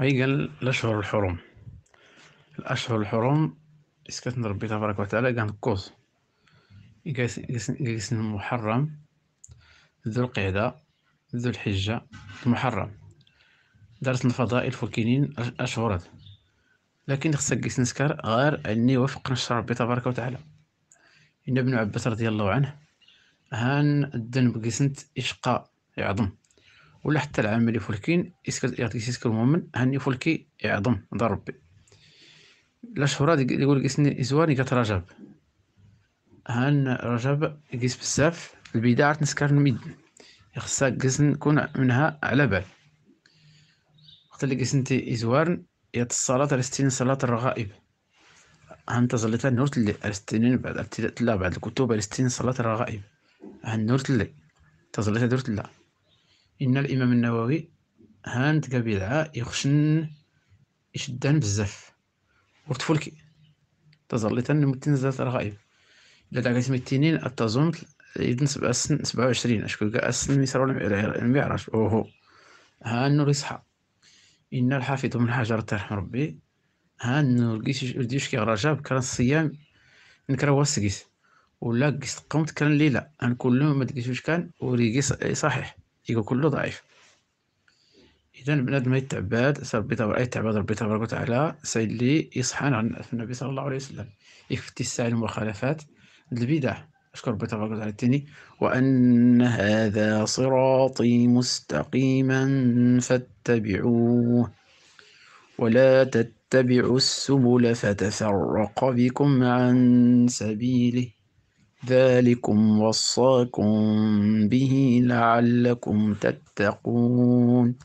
هي قال الأشهر الحرم الأشهر الحرم اسكتنا ربي تبارك وتعالى قال كوز يقسن المحرم ذو القعدة ذو الحجة المحرم دارت الفضائل فكينين أشهر هذا لكن خصك قيس نسكر غير أني وفق نشر ربي تبارك وتعالى إن ابن عباس رضي الله عنه هان الذنب قسنت اشقاء يعظم ولا حتى العمل يفلكين يعطيك يسكر المؤمن هاني فولكي يعظم ضرب ربي لا شهورا يقول اسني ازواني قالت رجب هان رجب قيس بزاف البداية تنسكر نميد خصها قسن نكون منها على بال وقت اللي كيس انت ازوارن الصلاة رستين صلاة الرغائب هانت زلت نورت تلي رستين بعد تلا بعد الكتب رستين صلاة الرغائب هان نورت تلي تزلت نور تلا ان الامام النووي هانت كبدعه يخشن يشدان بزاف ورتفولك تظلت متين زاد الغائب الا داك سميتينين التظن إذن سبعة سن سبعة وعشرين أشكو كاع السن ميسر ولا ميعرفش أوهو ها النور يصحى إن الحافظ من حجر ترحم ربي ها النور ديش كي رجب كان الصيام نكرا واسكيس ولا قيس قمت كان ليلة أن كل ما تقيسوش كان وريقي صحيح يكون كله ضعيف إذا بنادم يتعباد ربي أي يتعبد ربي تبارك وتعالى سيد اللي يصحان عن النبي صلى الله عليه وسلم يفتي السعي المخالفات البدع أشكر ربي تبارك وتعالى التاني وأن هذا صراطي مستقيما فاتبعوه ولا تتبعوا السبل فتفرق بكم عن سبيله ذلكم وصاكم به لعلكم تتقون